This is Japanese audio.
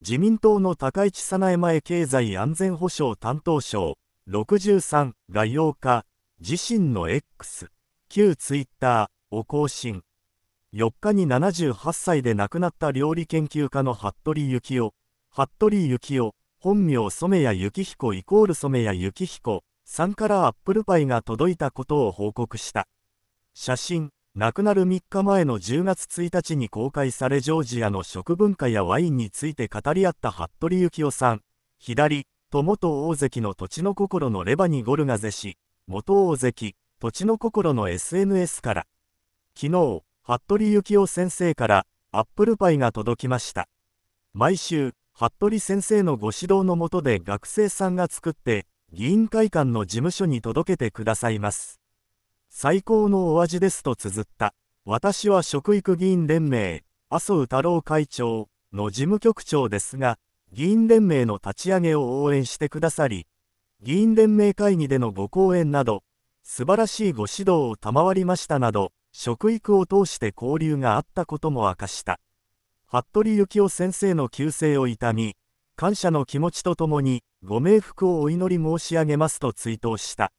自民党の高市早苗前経済安全保障担当省63が8日自身の X 旧ツイッターを更新4日に78歳で亡くなった料理研究家の服部幸雄服部幸雄本名染谷幸彦イコール染谷幸彦さんからアップルパイが届いたことを報告した写真亡くなる3日前の10月1日に公開されジョージアの食文化やワインについて語り合った服部幸雄さん左と元大関の土地の心のレバニ・ゴルガゼ氏元大関土地の心の SNS から昨日服部幸雄先生からアップルパイが届きました毎週服部先生のご指導のもとで学生さんが作って議員会館の事務所に届けてくださいます最高のお味ですと綴った。私は食育議員連盟、麻生太郎会長の事務局長ですが、議員連盟の立ち上げを応援してくださり、議員連盟会議でのご講演など、素晴らしいご指導を賜りましたなど、食育を通して交流があったことも明かした。服部幸雄先生の旧姓を悼み、感謝の気持ちとともに、ご冥福をお祈り申し上げますと追悼した。